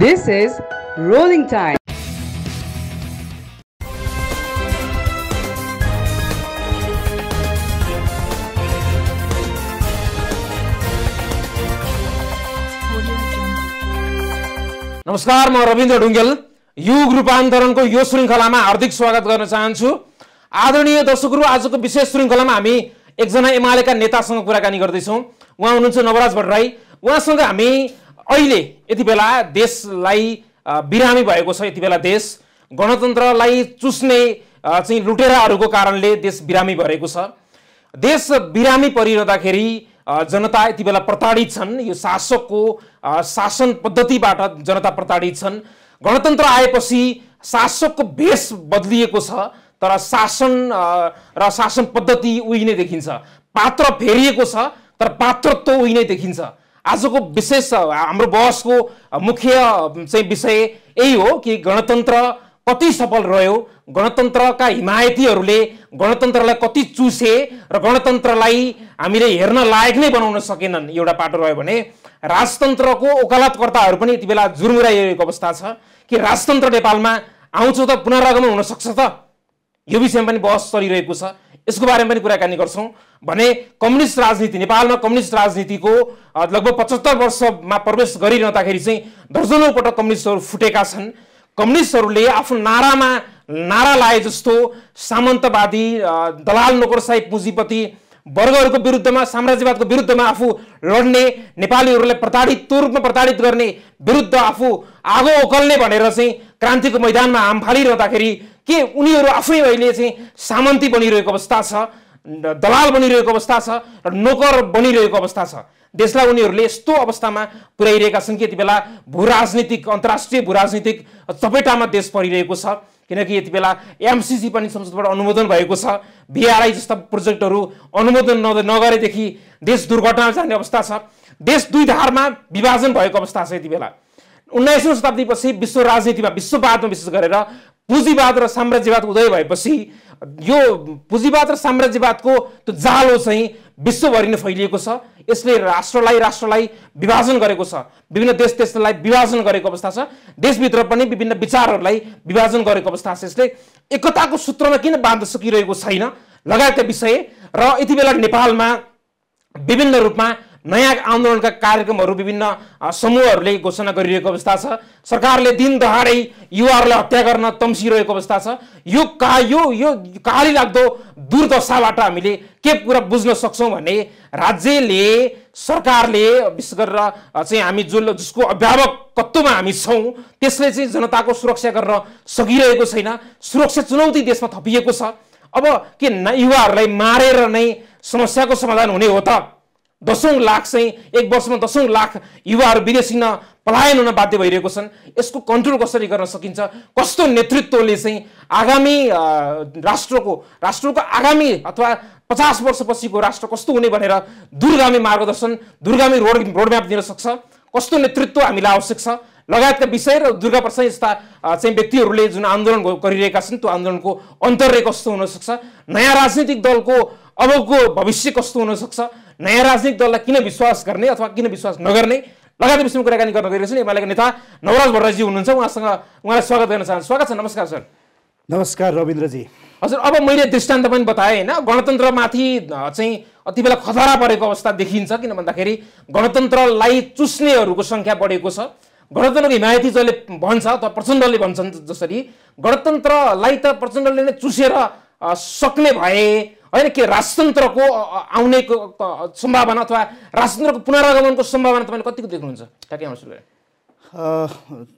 This is rolling time. नमस्कार म रविन्द्र ढुङ्गेल युग रूपान्तरणको यो श्रृङ्खलामा हार्दिक स्वागत गर्न चाहन्छु आदरणीय दर्शकहरू आजको विशेष श्रृङ्खलामा हामी एकजना एमालेका नेतासँग कुराकानी गर्दैछौँ उहाँ हुनुहुन्छ नवराज भट्टराई उहाँसँग हामी अहिले यति बेला देशलाई बिरामी भएको छ यति बेला देश गणतन्त्रलाई चुस्ने चाहिँ लुटेराहरूको कारणले देश बिरामी भएको छ देश बिरामी परिरहँदाखेरि जनता यति बेला प्रताडित छन् यो शासकको शासन पद्धतिबाट जनता प्रताडित छन् गणतन्त्र आएपछि शासकको भेष बदलिएको छ तर शासन र शासन पद्धति उही नै देखिन्छ पात्र फेरिएको छ तर पात्रत्व उही नै देखिन्छ आजको विशेष हाम्रो बहसको मुख्य चाहिँ विषय यही हो कि गणतन्त्र कति सफल रह्यो गणतन्त्रका हिमायतीहरूले गणतन्त्रलाई कति चुसे र गणतन्त्रलाई हामीले हेर्न लायक नै बनाउन सकेनन् एउटा पाटो रह्यो भने राजतन्त्रको ओकालतकर्ताहरू पनि यति बेला झुरमुराइरहेको अवस्था छ कि राजतन्त्र नेपालमा आउँछ त पुनरागमन हुनसक्छ त यो विषयमा पनि बहस चलिरहेको छ यसको बारेमा पनि कुराकानी गर्छौँ भने कम्युनिस्ट राजनीति नेपालमा कम्युनिस्ट राजनीतिको लगभग पचहत्तर वर्षमा प्रवेश गरिरहँदाखेरि चाहिँ दर्जनौँ पटक कम्युनिस्टहरू फुटेका छन् कम्युनिस्टहरूले आफ्नो नारामा नारा लाए जस्तो सामन्तवादी दलाल नोकरसाई पुँजीपति वर्गहरूको विरुद्धमा साम्राज्यवादको विरुद्धमा आफू लड्ने नेपालीहरूलाई प्रताडित रूपमा प्रताडित गर्ने विरुद्ध आफू आगो ओकल्ने भनेर चाहिँ क्रान्तिको मैदानमा हाम फालिरहँदाखेरि के उनीहरू आफै अहिले चाहिँ सामन्ती बनिरहेको अवस्था छ दलाल बनिरहेको अवस्था छ र नोकर बनिरहेको अवस्था छ देशलाई उनीहरूले यस्तो अवस्थामा पुर्याइरहेका छन् कि यति बेला भूराजनीतिक अन्तर्राष्ट्रिय भूराजनीतिक चपेटामा देश परिरहेको छ किनकि यति बेला एमसिसी पनि संसदबाट अनुमोदन भएको छ बिआरआई जस्ता प्रोजेक्टहरू अनुमोदन नगरेदेखि देश दुर्घटना जाने अवस्था छ देश दुई धारमा विभाजन भएको अवस्था छ यति बेला उन्नाइसौँ शताब्दीपछि विश्व राजनीतिमा विश्ववादमा विशेष गरेर पुँजीवाद र साम्राज्यवाद उदय भएपछि यो पुँजीवाद र साम्राज्यवादको त्यो जालो चाहिँ विश्वभरि नै फैलिएको छ यसले राष्ट्रलाई राष्ट्रलाई विभाजन गरेको छ विभिन्न देश देशलाई विभाजन गरेको अवस्था छ देशभित्र पनि विभिन्न विचारहरूलाई विभाजन गरेको अवस्था छ यसले एकताको सूत्रमा किन बाँध्न सकिरहेको छैन लगायतका विषय र यति बेला नेपालमा विभिन्न रूपमा नयाँ आन्दोलनका कार्यक्रमहरू विभिन्न समूहहरूले घोषणा गरिरहेको अवस्था छ सरकारले दिन दहाडै युवाहरूलाई हत्या गर्न तम्सिरहेको अवस्था छ यो का यो यो काली लाग्दो दुर्दशाबाट हामीले के कुरा बुझ्न सक्छौँ भने राज्यले सरकारले विशेष गरेर चाहिँ हामी जो जसको अभिभावक कत्तोमा हामी छौँ त्यसले चाहिँ जनताको सुरक्षा गर्न सकिरहेको छैन सुरक्षा चुनौती देशमा थपिएको छ अब के युवाहरूलाई मारेर नै समस्याको समाधान हुने हो त दसौँ लाख चाहिँ एक वर्षमा दसौँ लाख युवाहरू विदेशिन पलायन हुन बाध्य भइरहेको छन् यसको कन्ट्रोल कसरी गर्न सकिन्छ कस्तो नेतृत्वले चाहिँ आगामी राष्ट्रको राष्ट्रको आगामी अथवा पचास वर्षपछिको राष्ट्र कस्तो हुने भनेर दूरगामी मार्गदर्शन दूरगामी रोड रोडम्याप दिन सक्छ कस्तो नेतृत्व हामीलाई आवश्यक छ लगायतका विषय र दुर्गा प्रसाद जस्ता चाहिँ व्यक्तिहरूले जुन आन्दोलन गरिरहेका छन् त्यो आन्दोलनको अन्तर्य कस्तो हुनसक्छ नयाँ राजनीतिक दलको अबको भविष्य कस्तो हुनसक्छ नयाँ राजनीतिक दललाई किन विश्वास गर्ने अथवा किन विश्वास नगर्ने लगायत विषयमा कुराकानी गर्न नि एमालेका नेता नवराज भट्टराजी हुनुहुन्छ उहाँसँग उहाँलाई स्वागत गर्न चाहन्छु स्वागत छ नमस्कार सर नमस्कार रविन्द्रजी हजुर अब मैले दृष्टान्त पनि बताएँ होइन गणतन्त्रमाथि चाहिँ अति बेला खतरा परेको अवस्था देखिन्छ किन भन्दाखेरि गणतन्त्रलाई चुस्नेहरूको सङ्ख्या बढेको छ गणतन्त्रको हिमायती जसले भन्छ अथवा प्रचण्डले भन्छन् जसरी गणतन्त्रलाई त प्रचण्डले नै चुसेर सक्ने भए होइन के राजतन्त्रको आउने सम्भावना अथवा राजतन्त्रको पुनरागमनको सम्भावना तपाईँले कतिको देख्नुहुन्छ ठ्याक्कै आउँछु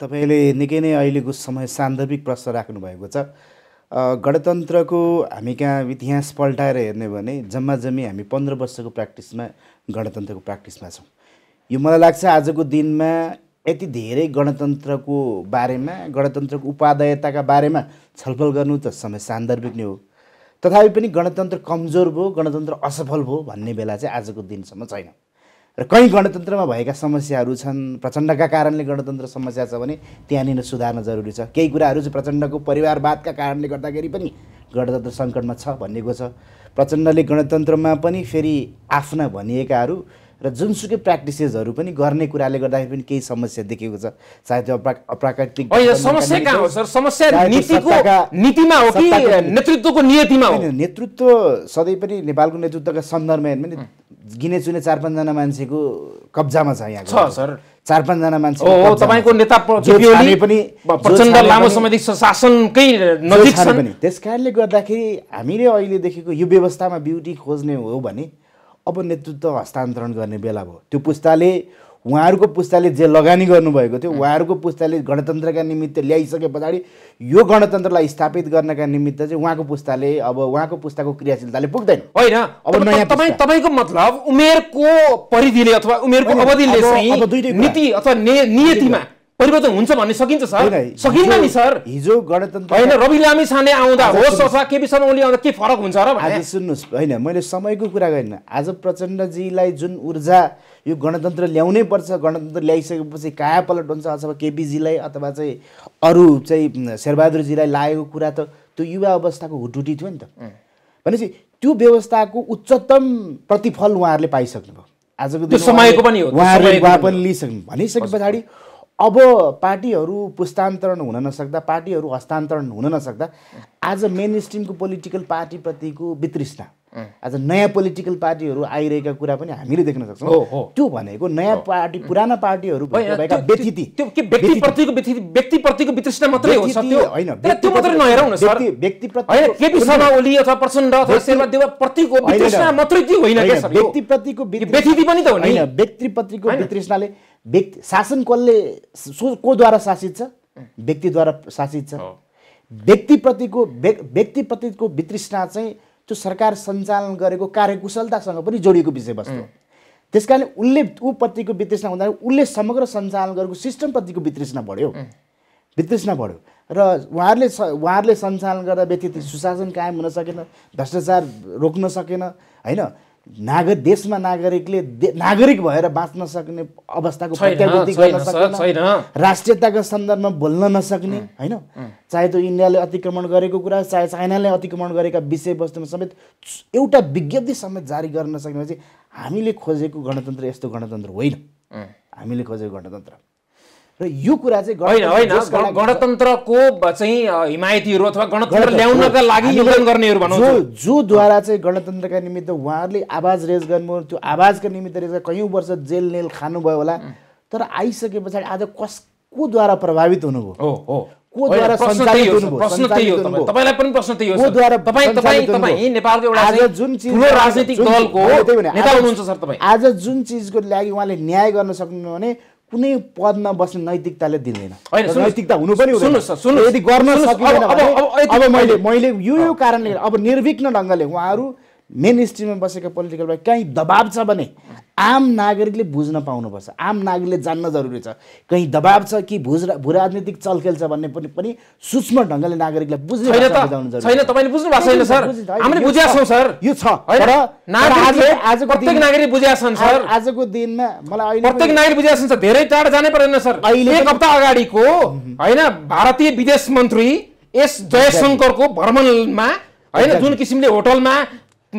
तपाईँले निकै नै अहिलेको समय सान्दर्भिक प्रश्न राख्नुभएको छ गणतन्त्रको हामी कहाँ इतिहास पल्टाएर हेर्ने भने जम्मा जम्मी हामी पन्ध्र वर्षको प्र्याक्टिसमा गणतन्त्रको प्र्याक्टिसमा छौँ यो मलाई लाग्छ आजको दिनमा यति धेरै गणतन्त्रको बारेमा गणतन्त्रको उपादेयताका बारेमा छलफल गर्नु त समय सान्दर्भिक नै हो तथापि पनि गणतन्त्र कमजोर भयो गणतन्त्र असफल भयो भन्ने बेला चाहिँ आजको दिनसम्म छैन र कहीँ गणतन्त्रमा भएका समस्याहरू छन् प्रचण्डका कारणले गणतन्त्र समस्या छ भने त्यहाँनिर सुधार्न जरुरी छ केही कुराहरू चाहिँ प्रचण्डको परिवारवादका कारणले गर्दाखेरि पनि गणतन्त्र सङ्कटमा छ भनिएको छ प्रचण्डले गणतन्त्रमा पनि फेरि आफ्ना भनिएकाहरू र जुनसुकै प्र्याक्टिसेसहरू पनि गर्ने कुराले गर्दाखेरि पनि केही समस्या देखेको छ चाहे त्यो अप्राकृतिक समस्या कहाँ हो सर समस्या नीतिमा हो कि नेतृत्वको नियतिमा हो नेतृत्व सधैँ पनि नेपालको नेतृत्वका सन्दर्भमा हेर्नु नि गिने चुने चार पाँचजना मान्छेको कब्जामा छ यहाँ छ सर चार पाँचजना मान्छे तपाईँको नेता पनि प्रचण्ड लामो समयदेखि शासनकै नजिक छन् त्यस कारणले गर्दाखेरि हामीले अहिले देखेको यो व्यवस्थामा ब्युटी खोज्ने हो भने अब नेतृत्व हस्तान्तरण गर्ने बेला भयो त्यो पुस्ताले उहाँहरूको पुस्ताले जे लगानी गर्नुभएको थियो उहाँहरूको पुस्ताले गणतन्त्रका निमित्त ल्याइसके पछाडि यो गणतन्त्रलाई स्थापित गर्नका निमित्त चाहिँ उहाँको पुस्ताले अब उहाँको पुस्ताको क्रियाशीलताले पुग्दैन होइन अब नयाँ तपाईँको मतलब उमेरको परिधिले अथवा उमेरको अवधिले नीति अथवा नियतिमा परिवर्तन हुन्छ भन्ने सकिन्छ सर सकिन्न नि सर हिजो गणतन्त्र होइन रवि लामी छाने आउँदा होस् अथवा केपी शर्मा ओली आउँदा के फरक हुन्छ र आज सुन्नुहोस् होइन मैले समयको कुरा गरिनँ आज प्रचण्डजीलाई जुन ऊर्जा यो गणतन्त्र ल्याउनै पर्छ गणतन्त्र ल्याइसकेपछि कायापलट हुन्छ अथवा केपीजीलाई अथवा चाहिँ अरू चाहिँ शेरबहादुरजीलाई लागेको कुरा त त्यो युवा अवस्थाको हुटुटी थियो नि त भनेपछि त्यो व्यवस्थाको उच्चतम प्रतिफल उहाँहरूले पाइसक्नुभयो आजको दिन समयको पनि उहाँहरूले उहाँ पनि लिइसक्नु भनिसके पछाडि अब पार्टीहरू पुस्तान्तरण हुन नसक्दा पार्टीहरू हस्तान्तरण हुन नसक्दा आज मेन स्ट्रिमको पोलिटिकल पार्टीप्रतिको वितृष्णा आज नयाँ पोलिटिकल पार्टीहरू आइरहेका कुरा पनि हामीले देख्न सक्छौँ त्यो भनेको नयाँ पार्टी पुराना पार्टीहरू व्यक्तिप्रतिको व्यक्तिप्रतिको होइन वितृष्णाले व्यक्ति शासन कसले कोद्वारा शासित छ व्यक्तिद्वारा शासित छ व्यक्तिप्रतिको व्यक्तिप्रतिको वितृष्णा चाहिँ त्यो सरकार सञ्चालन गरेको कार्यकुशलतासँग पनि जोडिएको विषयवस्तु हो त्यस कारणले उसले ऊ प्रतिको वितृष्णा हुँदा उसले समग्र सञ्चालन गरेको सिस्टमप्रतिको वितृष्णा बढ्यो वितृष्णा बढ्यो र उहाँहरूले उहाँहरूले सञ्चालन गर्दा व्यक्ति सुशासन कायम हुन सकेन भ्रष्टाचार रोक्न सकेन होइन नाग देशमा नागरिकले दे, नागरिक भएर बाँच्न सक्ने अवस्थाको प्रत्याभूति गर्न सक्दैन राष्ट्रियताको सन्दर्भमा बोल्न नसक्ने होइन चाहे त्यो इन्डियाले अतिक्रमण गरेको कुरा चाहे चाइनाले अतिक्रमण गरेका विषयवस्तुमा समेत एउटा विज्ञप्ति समेत जारी गर्न सक्ने भने हामीले खोजेको गणतन्त्र यस्तो गणतन्त्र होइन हामीले खोजेको गणतन्त्र र यो कुरा चाहिँ होइन होइन गणतन्त्रको चाहिँ हिमायतीहरू अथवा गणतन्त्र ल्याउनका लागि योगदान गर्नेहरू जो जोद्वारा चाहिँ गणतन्त्रका निमित्त उहाँहरूले आवाज रेज गर्नु त्यो आवाजका निमित्त रेज कयौँ वर्ष जेल नेल खानुभयो होला तर आइसके पछाडि आज कस प्रभावित हुनुभयो कोद्वारा प्रभावित हुनुभयो पनि प्रश्न त्यही हो नेपालको एउटा राजनीतिक दलको नेता हुनुहुन्छ सर आज जुन चिजको लागि उहाँले न्याय गर्न सक्नु भने कुनै पदमा बस्ने नैतिकताले दिँदैन नैतिकता हुनु पनि हुँदैन यदि गर्न सकिँदैन अब मैले मैले यो यो कारणले अब निर्विघ्न ढङ्गले उहाँहरू मेन स्ट्रिममा बसेका पोलिटिकल पार्टी कहीँ दबाब छ भने आम नागरिकले बुझ्न पाउनुपर्छ आम नागरिकले जान्न जरुरी छ कहीँ दबाब छ कि भुज भू राजनीतिक चलखेल छ भन्ने पनि पनि सूक्ष्म ढङ्गले नागरिकले बुझ्नु छैन तपाईँले बुझ्नु भएको छैन सर हामीले बुझ्या छौँ सर यो छ तर आजको प्रत्येक नागरिक बुझ्या छन् सर आजको दिनमा मलाई अहिले प्रत्येक नागरिक बुझ्या छन् सर धेरै टाढा जानै परेन सर अहिले एक हप्ता अगाडिको होइन भारतीय विदेश मन्त्री एस जयशङ्करको भ्रमणमा होइन जुन किसिमले होटलमा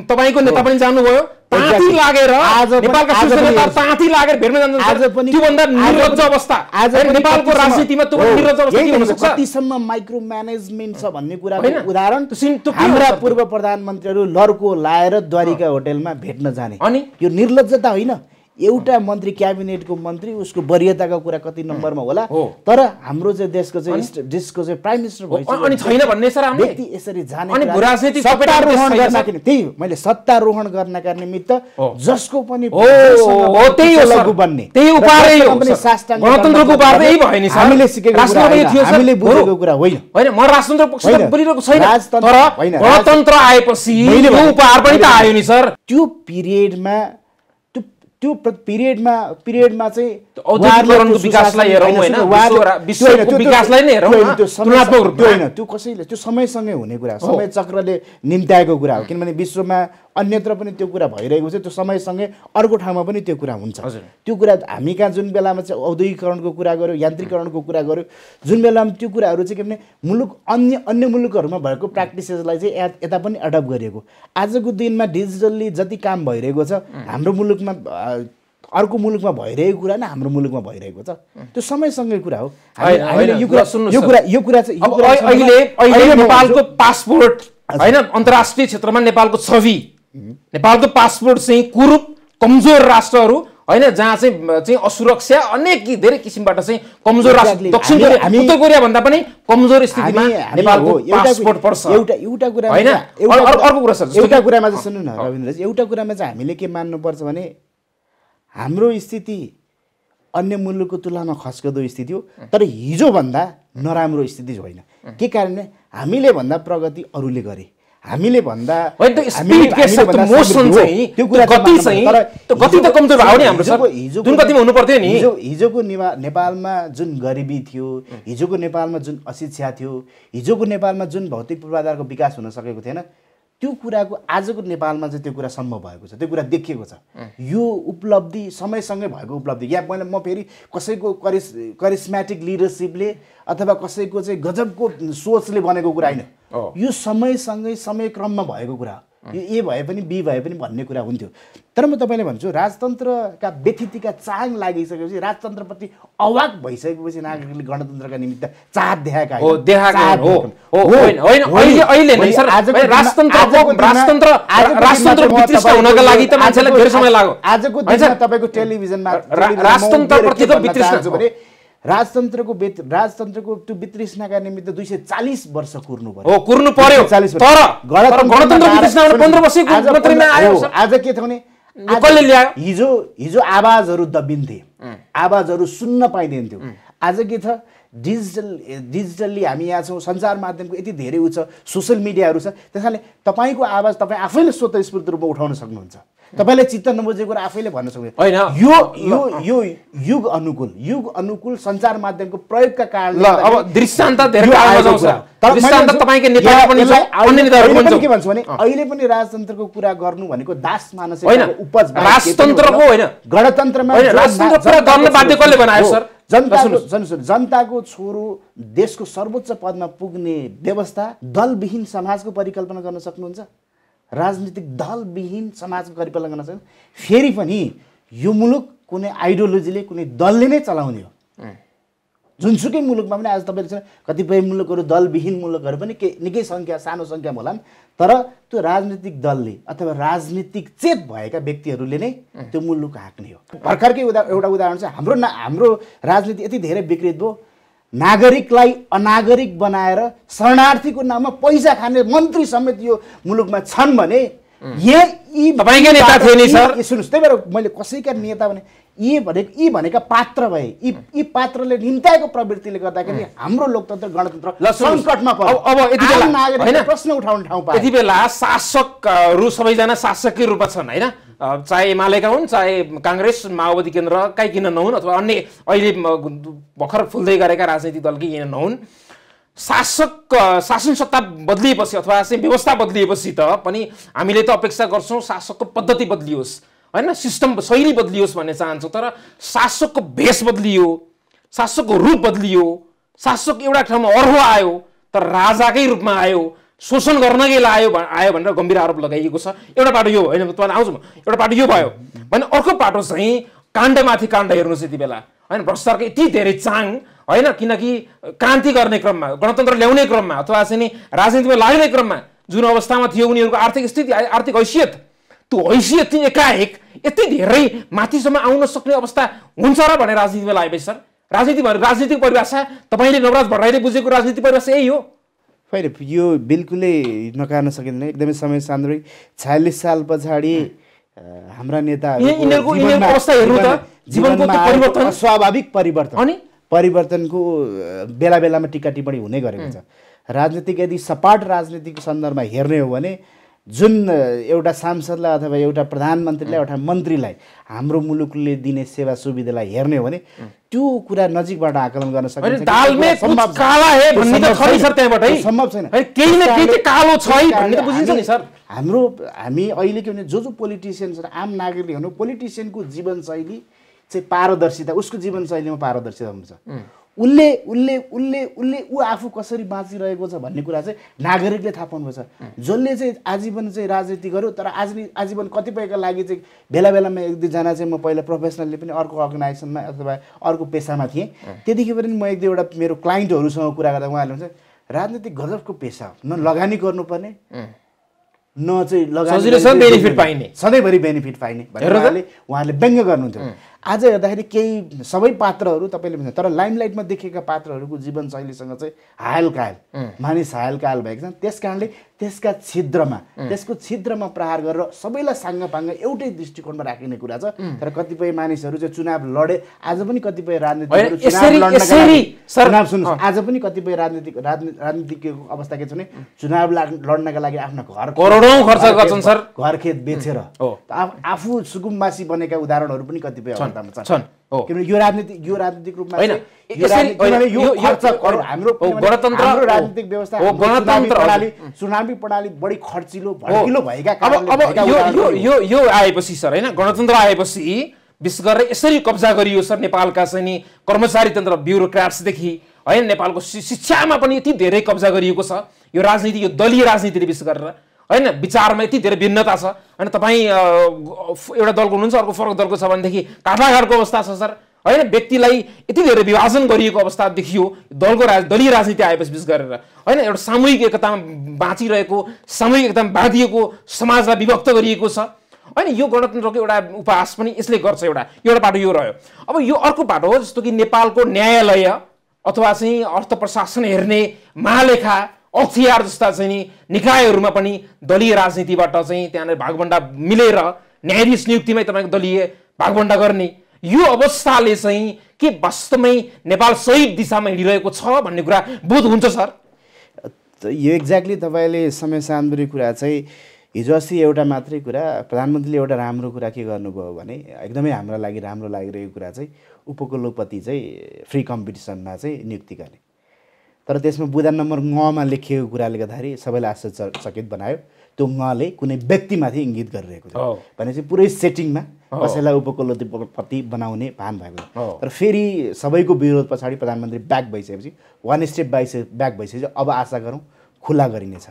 तपाईँको नेता पनि जानुभयो ताँती लागेर नेपालका शिवसेना ताँती लागेर भेट्न जान्छ आज पनि त्योभन्दा निर्लज अवस्था आज नेपालको राजनीतिमा त्यो निर्लज अवस्था के हुन सक्छ कतिसम्म माइक्रो म्यानेजमेन्ट छ भन्ने कुराको उदाहरण हाम्रा पूर्व प्रधानमन्त्रीहरू लर्को लाएर द्वारिका होटेलमा भेट्न जाने अनि यो निर्लजता होइन एउटा मन्त्री क्याबिनेटको मन्त्री उसको वरियताको कुरा कति नम्बरमा होला तर हाम्रो चाहिँ देशको चाहिँ देशको चाहिँ प्राइम मिनिस्टर अनि छैन भन्ने सर व्यक्ति यसरी जाने त्यही मैले सत्तारोहण गर्नका निमित्त जसको पनि बन्ने त्यही हामीले सिकेको हामीले बुझेको कुरा होइन होइन म राजतन्त्र पक्षलाई बोलिरहेको छैन तर गणतन्त्र आएपछि उपहार पनि त आयो नि सर त्यो पिरियडमा त्यो पिरियडमा पिरियडमा चाहिँ त्यो कसैले त्यो समयसँगै हुने कुरा हो समय चक्रले निम्त्याएको कुरा हो किनभने विश्वमा अन्यत्र पनि त्यो कुरा भइरहेको छ त्यो समयसँगै अर्को ठाउँमा पनि त्यो कुरा हुन्छ त्यो कुरा हामी कहाँ जुन बेलामा चाहिँ औद्योगिकरणको कुरा गऱ्यौँ यान्त्रिकरणको कुरा गऱ्यो जुन बेलामा त्यो कुराहरू चाहिँ के भने मुलुक अन्य अन्य मुलुकहरूमा भएको प्र्याक्टिसेसलाई चाहिँ यता पनि एडप्ट गरिएको आजको दिनमा डिजिटल्ली जति काम भइरहेको छ हाम्रो मुलुकमा अर्को मुलुकमा भइरहेको कुरा नै हाम्रो मुलुकमा भइरहेको छ त्यो समयसँगै कुरा हो कुरा चाहिँ अहिले नेपालको पासपोर्ट होइन अन्तर्राष्ट्रिय क्षेत्रमा नेपालको छवि नेपालको पासपोर्ट चाहिँ कुरूप कमजोर राष्ट्रहरू होइन जहाँ चाहिँ चाहिँ असुरक्षा अनेक धेरै किसिमबाट चाहिँ कमजोर राष्ट्र दक्षिण कोरिया भन्दा पनि कमजोर स्थितिमा नेपालको पासपोर्ट एउटा एउटा कुरा होइन अर्को कुरा सर एउटा कुरामा चाहिँ सुन्नु न रविन्द्रजी एउटा कुरामा चाहिँ हामीले के मान्नुपर्छ भने हाम्रो स्थिति अन्य मुलुकको तुलनामा खस्कदो स्थिति हो तर हिजोभन्दा नराम्रो स्थिति होइन के कारणले हामीले भन्दा प्रगति अरूले गरे हामीले भन्दा हिजोको नेपालमा जुन गरिबी थियो हिजोको नेपालमा जुन अशिक्षा थियो हिजोको नेपालमा जुन भौतिक पूर्वाधारको विकास हुन सकेको थिएन त्यो कुराको आजको नेपालमा चाहिँ त्यो कुरा सम्भव भएको छ त्यो कुरा देखिएको छ यो उपलब्धि समयसँगै भएको उपलब्धि या मैले म फेरि कसैको करिस् करिस्मेटिक लिडरसिपले अथवा कसैको चाहिँ गजबको सोचले बनेको कुरा होइन यो समयसँगै समयक्रममा भएको कुरा यो ए भए पनि बी भए पनि भन्ने कुरा हुन्थ्यो तर म तपाईँले भन्छु राजतन्त्रका व्यथितिका चाङ लागिसकेपछि राजतन्त्रप्रति अवाक भइसकेपछि नागरिकले गणतन्त्रका निमित्त चाहत देखाएका आजको दिनमा तपाईँको टेलिभिजनमा राजतन्त्रको बेत राजतन्त्रको त्यो वितृष्णाका निमित्त दुई सय चालिस वर्ष कुर्नु पर्यो कुर्नु पर्यो आज के थियो भने हिजो हिजो आवाजहरू दबिन्थे आवाजहरू सुन्न पाइदिन्थ्यो आज के छ डिजिटल डिजिटल्ली हामी यहाँ छौँ सञ्चार माध्यमको यति धेरै उ छ सोसियल मिडियाहरू छ त्यस कारणले तपाईँको आवाज तपाईँ आफैले स्वतस्फूर्त रूपमा उठाउन सक्नुहुन्छ तपाईँलाई चित्त नबुझेको कुरा आफैले भन्न सक्नुहुन्छ यो यो यो युग अनुकूल युग अनुकूल सञ्चार माध्यमको प्रयोगका कारण अब दृष्टान्त के भन्छु भने अहिले पनि राजतन्त्रको कुरा गर्नु भनेको दास मानस उपज राजतन्त्रको होइन गणतन्त्रमा जनता जनताको छोरो देशको सर्वोच्च पदमा पुग्ने व्यवस्था दलविहीन समाजको परिकल्पना गर्न सक्नुहुन्छ राजनीतिक दलविहीन समाज लगाउन सक्छ फेरि पनि यो मुलुक कुनै आइडियोलोजीले कुनै दलले नै चलाउने हो जुनसुकै मुलुकमा पनि आज तपाईँले कतिपय मुलुकहरू दलविहीन मुलुकहरू पनि के निकै सङ्ख्या सानो सङ्ख्यामा नि तर त्यो राजनीतिक दलले अथवा राजनीतिक चेत भएका व्यक्तिहरूले नै त्यो मुलुक हाँक्ने हो भर्खरकै उदा एउटा उदाहरण छ हाम्रो न हाम्रो राजनीति यति धेरै विकृत भयो नागरिकलाई अनागरिक बनाएर शरणार्थीको नाममा पैसा खाने मन्त्री समेत यो मुलुकमा छन् भने सुन्नुहोस् त्यही भएर मैले कसैका नेता भने यी भने यी भनेका पात्र भए यी यी पात्रले निम्ताएको प्रवृत्तिले गर्दाखेरि हाम्रो लोकतन्त्र गणतन्त्र सङ्कटमा पर्यो अब यति बेला प्रश्न उठाउने ठाउँ यति बेला शासकहरू सबैजना शासकीय रूपमा छन् होइन चाहे एमालेका हुन् चाहे काङ्ग्रेस माओवादी केन्द्रकै किन नहुन् अथवा अन्य अहिले भर्खर फुल्दै गरेका राजनैतिक दलकै किन नहुन् शासक शासन सत्ता बदलिएपछि अथवा चाहिँ व्यवस्था बदलिएपछि त पनि हामीले त अपेक्षा गर्छौँ शासकको पद्धति बदलियोस् होइन सिस्टम शैली बदलियोस् भन्ने चाहन्छौँ तर शासकको भेष बदलियो शासकको रूप बदलियो शासक एउटा ठाउँमा अर्हो आयो तर राजाकै रूपमा आयो शोषण गर्नकै लायो आयो भनेर गम्भीर आरोप लगाइएको छ एउटा पाटो यो होइन तपाईँलाई आउँछु एउटा पाटो यो भयो भने अर्को पाटो चाहिँ काण्डमाथि काण्ड हेर्नुहोस् यति बेला होइन भ्रष्टाचारको यति धेरै चाङ होइन किनकि क्रान्ति गर्ने क्रममा गणतन्त्र ल्याउने क्रममा अथवा चाहिँ राजनीतिमा लाग्ने क्रममा जुन अवस्थामा थियो उनीहरूको आर्थिक स्थिति आर्थिक हैसियत त्यो हैसियत चाहिँ एकाएक यति धेरै माथिसम्म आउन सक्ने अवस्था हुन्छ र भनेर राजनीतिमा लागेपछि सर राजनीति भनेर राजनीतिक परिभाषा तपाईँले नवराज भट्टराईले बुझेको राजनीति परिभाषा यही हो फेरि यो बिल्कुलै नकार्न सकिँदैन एकदमै समय सान्द्रै छयालिस साल पछाडि हाम्रा नेताहरू जीवनको परिवर्तन स्वाभाविक परिवर्तन अनि परिवर्तनको बेला बेलामा टिका टिप्पणी हुने गरेको छ राजनीतिक यदि सपाट राजनीतिको सन्दर्भमा हेर्ने हो भने जुन एउटा सांसदलाई अथवा एउटा प्रधानमन्त्रीलाई एउटा मन्त्रीलाई हाम्रो मुलुकले दिने सेवा सुविधालाई हेर्ने हो भने त्यो कुरा नजिकबाट आकलन गर्न सकिन्छ सम्भव छैन हाम्रो हामी भने जो जो पोलिटिसियन्स आम नागरिकले हेर्नु पोलिटिसियनको जीवनशैली चाहिँ पारदर्शिता उसको जीवनशैलीमा पारदर्शिता हुन्छ उसले उसले उसले उसले ऊ आफू कसरी बाँचिरहेको छ भन्ने कुरा चाहिँ नागरिकले थाहा पाउनुपर्छ जसले चाहिँ आजीवन चाहिँ राजनीति गर्यो तर आज आजीवन कतिपयका लागि चाहिँ बेला बेलामा एक दुईजना चाहिँ म पहिला प्रोफेसनली पनि अर्को अर्गनाइजेसनमा अथवा अर्को पेसामा थिएँ त्यतिखेर पनि म एक दुईवटा मेरो क्लाइन्टहरूसँग कुरा गर्दा उहाँहरूले हुन्छ राजनीतिक गजबको पेसा न लगानी गर्नुपर्ने न चाहिँ लगानी बेनिफिट पाइने सधैँभरि बेनिफिट पाइने भनेर उहाँहरूले व्यङ्ग गर्नुहुन्थ्यो आज हेर्दाखेरि केही सबै पात्रहरू तपाईँले भन्नु तर लाइमलाइटमा देखेका पात्रहरूको जीवनशैलीसँग चाहिँ हायल कायल मानिस हायल कायल भएको छ त्यस कारणले त्यसका छिद्रमा त्यसको छिद्रमा प्रहार गरेर सबैलाई साङ्गपाङ्ग एउटै दृष्टिकोणमा राखिने कुरा छ तर कतिपय मानिसहरू चाहिँ चुनाव लडे आज पनि कतिपय राजनीतिक आज पनि कतिपय राजनीतिक राजनीतिज्ञको अवस्था के छ भने चुनाव लड्नका लागि आफ्नो घर करोडौँ खर्च गर्छन् सर घर खेत बेचेर आफू सुकुम्बासी बनेका उदाहरणहरू पनि कतिपय अवस्थामा छन् किनभने यो राजनीतिक यो राजनीतिक रूपमा हाम्रो राजनीतिक व्यवस्था प्रणाली चुनावी प्रणाली बढी खर्चिलो भड्किलो भएका अब यो यो आएपछि सर होइन गणतन्त्र आएपछि विशेष गरेर यसरी कब्जा गरियो सर नेपालका चाहिँ कर्मचारी तन्त्र ब्युरोक्राट्सदेखि होइन नेपालको शिक्षामा पनि यति धेरै कब्जा गरिएको छ यो राजनीति यो दलीय राजनीतिले विशेष गरेर होइन विचारमा यति धेरै भिन्नता छ होइन तपाईँ एउटा दलको हुनुहुन्छ अर्को फरक दलको छ भनेदेखि काठाघाटको अवस्था छ सर होइन व्यक्तिलाई यति धेरै विभाजन गरिएको अवस्था देखियो दलको राज दलीय राजनीति आएपछि विशेष गरेर होइन एउटा सामूहिक एकतामा बाँचिरहेको सामूहिक एकतामा बाँधिएको समाजलाई विभक्त गरिएको छ होइन यो गणतन्त्रको एउटा उपहास पनि यसले गर्छ एउटा एउटा बाटो यो रह्यो अब यो अर्को बाटो हो जस्तो कि नेपालको न्यायालय अथवा चाहिँ अर्थ प्रशासन हेर्ने महालेखा अख्तियार जस्ता चाहिँ नि निकायहरूमा पनि दलीय राजनीतिबाट चाहिँ त्यहाँनिर भागभन्डा मिलेर न्यायाधीश नियुक्तिमै तपाईँको दलीय भागभन्डा गर्ने यो अवस्थाले चाहिँ के वास्तवमै नेपाल सही दिशामा हिँडिरहेको छ भन्ने कुरा बोध हुन्छ सर यो एक्ज्याक्टली तपाईँले समय सान्दुरी कुरा चाहिँ हिजो अस्ति एउटा मात्रै कुरा प्रधानमन्त्रीले एउटा राम्रो कुरा के गर्नुभयो भने एकदमै हाम्रो लागि राम्रो लागिरहेको कुरा चाहिँ उपकुलपति चाहिँ फ्री कम्पिटिसनमा चाहिँ नियुक्ति गर्ने तर त्यसमा बुधा नम्बर ङमा लेखिएको कुराले गर्दाखेरि सबैलाई आश्चर्यचकित बनायो त्यो ङले कुनै व्यक्तिमाथि इङ्गित गरिरहेको थियो भनेपछि पुरै सेटिङमा कसैलाई उपकुलपति बनाउने भान भएको थियो तर फेरि सबैको विरोध पछाडि प्रधानमन्त्री ब्याक भइसकेपछि वान स्टेप बाई ब्याक भइसकेपछि अब आशा गरौँ खुल्ला गरिनेछ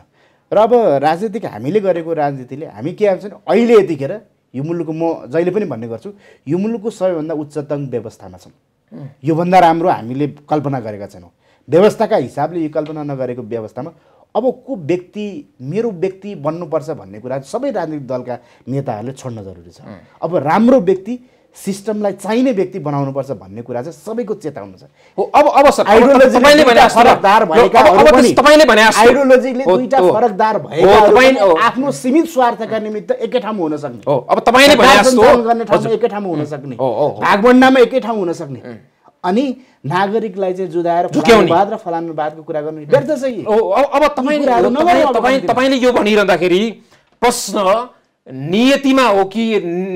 र अब राजनीतिक हामीले गरेको राजनीतिले हामी के आउँछ भने अहिले यतिखेर यो मुलुकको म जहिले पनि भन्ने गर्छु यो मुलुकको सबैभन्दा उच्चतम व्यवस्थामा छौँ योभन्दा राम्रो हामीले कल्पना गरेका छैनौँ व्यवस्थाका हिसाबले यो कल्पना नगरेको व्यवस्थामा अब को व्यक्ति मेरो व्यक्ति बन्नुपर्छ भन्ने कुरा सबै राजनीतिक दलका नेताहरूले छोड्न जरुरी छ अब राम्रो व्यक्ति सिस्टमलाई चाहिने व्यक्ति बनाउनुपर्छ भन्ने कुरा चाहिँ सबैको चेताउनु छ हो अब अवसर आइडियोलोजीले दुईटा फरकदार भएको आफ्नो सीमित स्वार्थका निमित्त एकै ठाउँमा हुन सक्ने हो अब तपाईँले गर्ने ठाउँमा एकै ठाउँमा हुन सक्ने भागभण्डामा एकै ठाउँ हुन सक्ने अनि नागरिकलाई चाहिँ जुदाएर फलानुवाद र फलानुवादको कुरा गर्नु व्यर्थ चाहिँ अब तपाईँले तपाईँले यो भनिरहँदाखेरि प्रश्न नियतिमा हो कि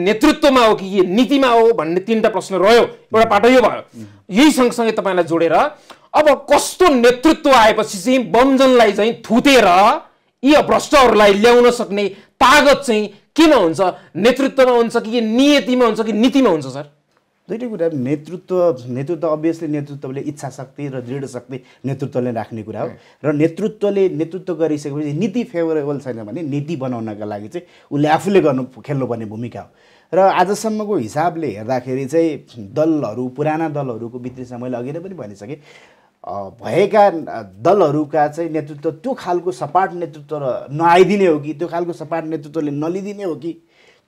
नेतृत्वमा हो कि नीतिमा हो भन्ने तिनवटा प्रश्न रह्यो एउटा पाटो यो भयो यही सँगसँगै तपाईँलाई जोडेर अब कस्तो नेतृत्व आएपछि चाहिँ बमजनलाई चाहिँ थुतेर यी भ्रष्टहरूलाई ल्याउन सक्ने तागत चाहिँ केमा हुन्छ नेतृत्वमा हुन्छ कि नियतिमा हुन्छ कि नीतिमा हुन्छ सर दुइटै कुरा नेतृत्व नेतृत्व अभियसली नेतृत्वले इच्छा शक्ति र दृढ शक्ति नेतृत्वले राख्ने कुरा हो र नेतृत्वले नेतृत्व गरिसकेपछि नीति फेभरेबल छैन भने नीति बनाउनका लागि चाहिँ उसले आफूले गर्नु खेल्नुपर्ने भूमिका हो र आजसम्मको हिसाबले हेर्दाखेरि चाहिँ दलहरू पुराना दलहरूको भित्री मैले अघि नै पनि भनिसकेँ भएका दलहरूका चाहिँ नेतृत्व त्यो खालको सपाट नेतृत्व नआइदिने हो कि त्यो खालको सपाट नेतृत्वले नलिदिने हो कि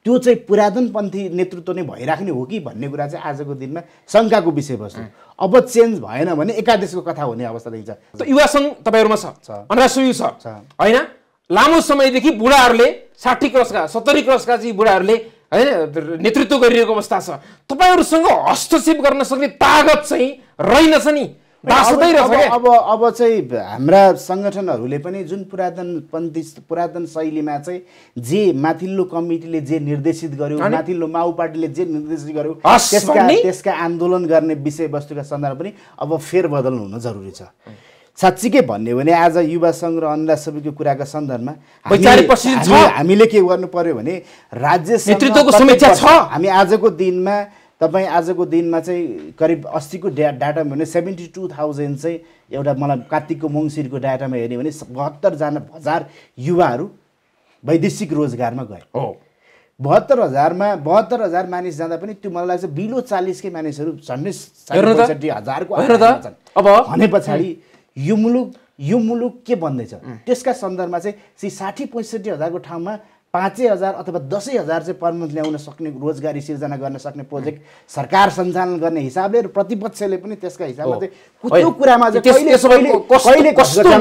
त्यो चाहिँ पुरातनपन्थी नेतृत्व नै भइराख्ने हो कि भन्ने कुरा चाहिँ आजको दिनमा शङ्काको विषयवस्तु अब चेन्ज भएन भने एकादेशको कथा हुने अवस्था देखिन्छ युवा सङ्घ तपाईँहरूमा छ अनुराग युवा छ होइन लामो समयदेखि बुढाहरूले साठी क्रसका सत्तरी क्रसका चाहिँ बुढाहरूले होइन नेतृत्व गरिरहेको अवस्था छ तपाईँहरूसँग हस्तक्षेप गर्न सक्ने तागत चाहिँ रहेनछ नि अब अब चाहिँ हाम्रा सङ्गठनहरूले पनि जुन पुरातन पन्थी पुरातन शैलीमा चाहिँ जे माथिल्लो कमिटीले जे निर्देशित गर्यो माथिल्लो माओ पार्टीले जे निर्देशित गर्यो त्यसका त्यसका आन्दोलन गर्ने विषयवस्तुका सन्दर्भ पनि अब फेरबदल हुन जरुरी छ के भन्यो भने आज युवा सङ्घ र अन्ना सबैको कुराका सन्दर्भमा हामीले के गर्नु पर्यो भने राज्य नेतृत्वको समीक्षा छ हामी आजको दिनमा तपाईँ आजको दिनमा चाहिँ करिब अस्सीको डा डाटा भने सेभेन्टी टू थाउजन्ड चाहिँ एउटा मलाई कार्तिकको मङ्सिरको डाटामा हेऱ्यो भने बहत्तरजना हजार युवाहरू वैदेशिक रोजगारमा गए हो बहत्तर हजारमा बहत्तर हजार मानिस जाँदा पनि त्यो मलाई लाग्छ बिलो चालिसकै मानिसहरू झन्डै साठी हजारको अब भने पछाडि यो मुलुक यो मुलुक के बन्दैछ त्यसका सन्दर्भमा चाहिँ सी साठी पैँसठी हजारको ठाउँमा पाँचै हजार अथवा दसैँ हजार चाहिँ पर्मनेन्ट ल्याउन सक्ने रोजगारी सिर्जना गर्न सक्ने प्रोजेक्ट सरकार सञ्चालन गर्ने हिसाबले र प्रतिपक्षले पनि त्यसका हिसाबमा चाहिँ कुरामा